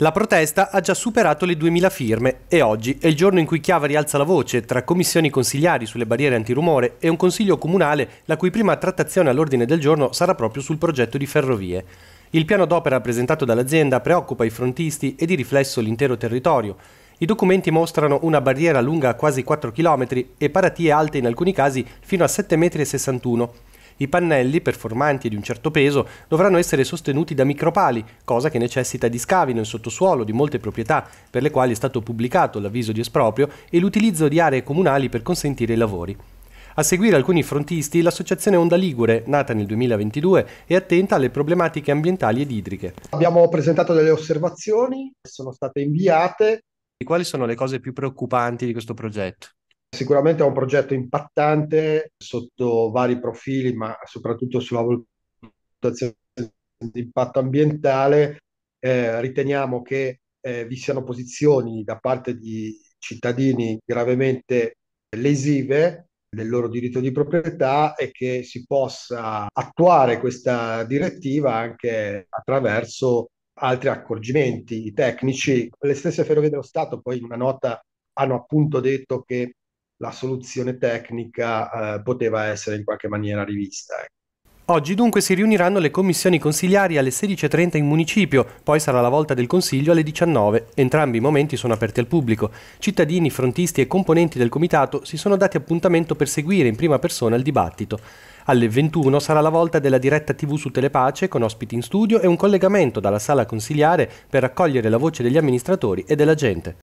La protesta ha già superato le 2000 firme e oggi è il giorno in cui Chiava rialza la voce tra commissioni consigliari sulle barriere antirumore e un consiglio comunale la cui prima trattazione all'ordine del giorno sarà proprio sul progetto di ferrovie. Il piano d'opera presentato dall'azienda preoccupa i frontisti e di riflesso l'intero territorio. I documenti mostrano una barriera lunga quasi 4 km e paratie alte in alcuni casi fino a 7,61 m i pannelli, performanti e di un certo peso, dovranno essere sostenuti da micropali, cosa che necessita di scavi nel sottosuolo di molte proprietà per le quali è stato pubblicato l'avviso di esproprio e l'utilizzo di aree comunali per consentire i lavori. A seguire alcuni frontisti, l'associazione Onda Ligure, nata nel 2022, è attenta alle problematiche ambientali ed idriche. Abbiamo presentato delle osservazioni, sono state inviate. E quali sono le cose più preoccupanti di questo progetto? Sicuramente è un progetto impattante sotto vari profili, ma soprattutto sulla valutazione di impatto ambientale. Eh, riteniamo che eh, vi siano posizioni da parte di cittadini gravemente lesive del loro diritto di proprietà e che si possa attuare questa direttiva anche attraverso altri accorgimenti tecnici. Le stesse Ferrovie dello Stato poi in una nota hanno appunto detto che la soluzione tecnica eh, poteva essere in qualche maniera rivista. Ecco. Oggi dunque si riuniranno le commissioni consigliari alle 16.30 in municipio, poi sarà la volta del consiglio alle 19. Entrambi i momenti sono aperti al pubblico. Cittadini, frontisti e componenti del comitato si sono dati appuntamento per seguire in prima persona il dibattito. Alle 21 sarà la volta della diretta TV su Telepace con ospiti in studio e un collegamento dalla sala consiliare per raccogliere la voce degli amministratori e della gente.